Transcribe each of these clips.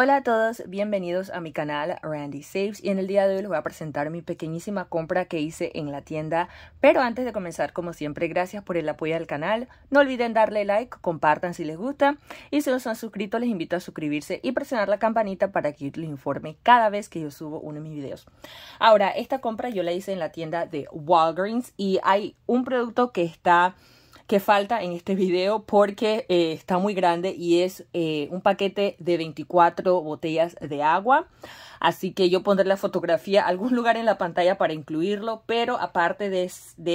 Hola a todos, bienvenidos a mi canal Randy Saves y en el día de hoy les voy a presentar mi pequeñísima compra que hice en la tienda. Pero antes de comenzar, como siempre, gracias por el apoyo al canal. No olviden darle like, compartan si les gusta y si no se han suscrito les invito a suscribirse y presionar la campanita para que les informe cada vez que yo subo uno de mis videos. Ahora, esta compra yo la hice en la tienda de Walgreens y hay un producto que está que falta en este video porque eh, está muy grande y es eh, un paquete de 24 botellas de agua. Así que yo pondré la fotografía algún lugar en la pantalla para incluirlo, pero aparte de,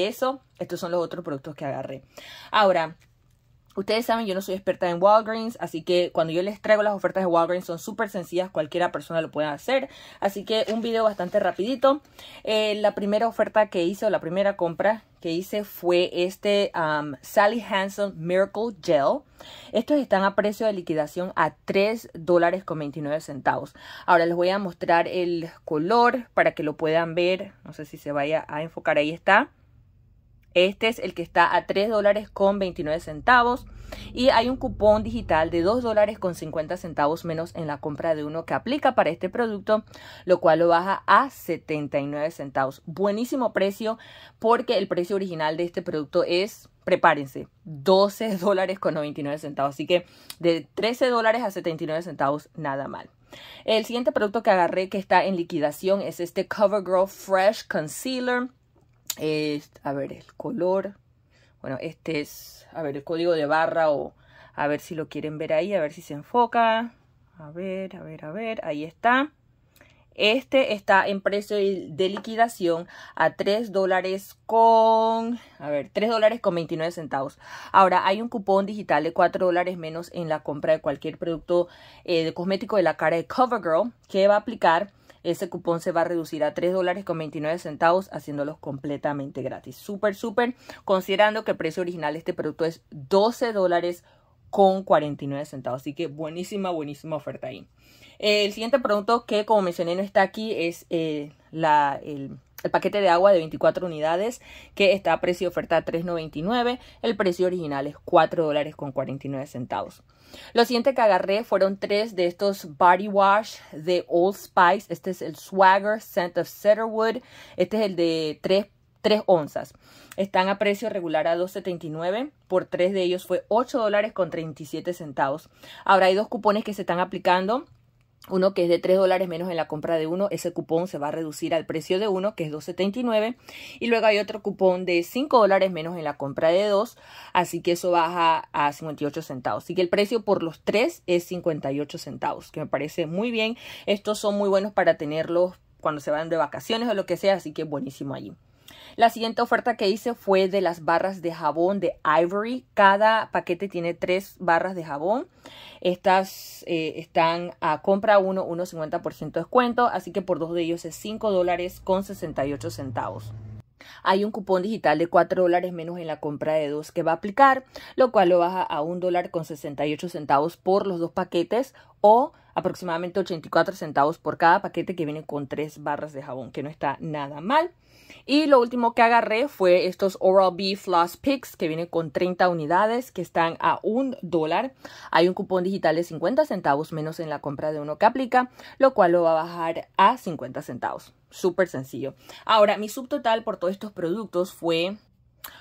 eso, estos son los otros productos que agarré. Ahora, Ustedes saben, yo no soy experta en Walgreens, así que cuando yo les traigo las ofertas de Walgreens son súper sencillas, cualquiera persona lo puede hacer. Así que un video bastante rapidito. Eh, la primera oferta que hice o la primera compra que hice fue este um, Sally Hansen Miracle Gel. Estos están a precio de liquidación a 3 dólares con 29 centavos. Ahora les voy a mostrar el color para que lo puedan ver. No sé si se vaya a enfocar. Ahí está. Este es el que está a 3 dólares con 29 centavos. Y hay un cupón digital de 2 dólares con 50 centavos menos en la compra de uno que aplica para este producto, lo cual lo baja a 79 centavos. Buenísimo precio porque el precio original de este producto es, prepárense, 12 dólares con 99 centavos. Así que de 13 dólares a 79 centavos, nada mal. El siguiente producto que agarré que está en liquidación es este CoverGirl Fresh Concealer a ver, el color. Bueno, este es, a ver, el código de barra o a ver si lo quieren ver ahí, a ver si se enfoca. A ver, a ver, a ver, ahí está. Este está en precio de liquidación a 3 dólares con... A ver, 3 dólares con 29 centavos. Ahora, hay un cupón digital de 4 dólares menos en la compra de cualquier producto eh, de cosmético de la cara de CoverGirl que va a aplicar ese cupón se va a reducir a $3.29, dólares con 29 centavos, haciéndolos completamente gratis. Súper, súper, considerando que el precio original de este producto es 12 dólares con 49 centavos. Así que buenísima, buenísima oferta ahí. El siguiente producto que, como mencioné, no está aquí es eh, la, el el paquete de agua de 24 unidades que está a precio de oferta 3.99, el precio original es $4.49. dólares Lo siguiente que agarré fueron tres de estos body wash de Old Spice. Este es el Swagger Scent of Cedarwood. Este es el de 3 onzas. Están a precio regular a 2.79. Por tres de ellos fue $8.37. dólares con Ahora hay dos cupones que se están aplicando uno que es de 3 dólares menos en la compra de uno, ese cupón se va a reducir al precio de uno, que es 2.79, y luego hay otro cupón de 5 dólares menos en la compra de dos, así que eso baja a 58 centavos. Así que el precio por los tres es 58 centavos, que me parece muy bien. Estos son muy buenos para tenerlos cuando se van de vacaciones o lo que sea, así que buenísimo allí. La siguiente oferta que hice fue de las barras de jabón de Ivory. Cada paquete tiene tres barras de jabón. Estas eh, están a compra uno, 1,50% de descuento, así que por dos de ellos es cinco dólares con centavos. Hay un cupón digital de 4 dólares menos en la compra de dos que va a aplicar, lo cual lo baja a un dólar con centavos por los dos paquetes o aproximadamente 84 centavos por cada paquete que viene con tres barras de jabón, que no está nada mal. Y lo último que agarré fue estos Oral-B Floss Picks que vienen con 30 unidades que están a un dólar. Hay un cupón digital de 50 centavos menos en la compra de uno que aplica, lo cual lo va a bajar a 50 centavos. Súper sencillo. Ahora, mi subtotal por todos estos productos fue,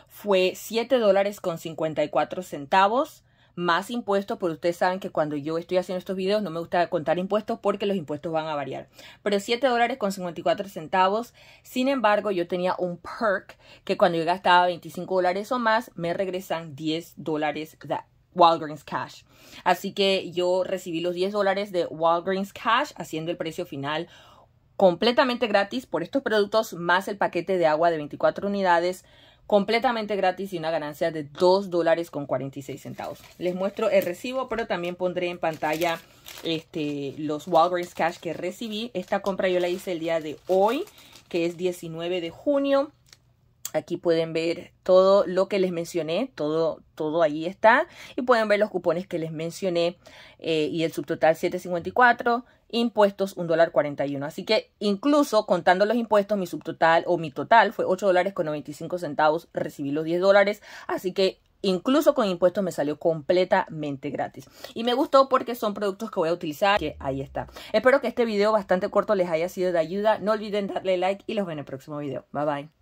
fue 7 dólares con 54 centavos más impuestos, pero ustedes saben que cuando yo estoy haciendo estos videos no me gusta contar impuestos porque los impuestos van a variar. Pero $7.54, dólares con centavos. Sin embargo, yo tenía un perk que cuando yo gastaba 25 dólares o más, me regresan 10 dólares de Walgreens Cash. Así que yo recibí los 10 dólares de Walgreens Cash haciendo el precio final completamente gratis por estos productos más el paquete de agua de 24 unidades completamente gratis y una ganancia de 2 dólares con 46 centavos. Les muestro el recibo, pero también pondré en pantalla este, los Walgreens Cash que recibí. Esta compra yo la hice el día de hoy, que es 19 de junio. Aquí pueden ver todo lo que les mencioné, todo, todo ahí está. Y pueden ver los cupones que les mencioné eh, y el subtotal 754, impuestos $1.41. Así que incluso contando los impuestos, mi subtotal o mi total fue $8.95, recibí los 10 dólares. Así que incluso con impuestos me salió completamente gratis. Y me gustó porque son productos que voy a utilizar, que ahí está. Espero que este video bastante corto les haya sido de ayuda. No olviden darle like y los veo en el próximo video. Bye bye.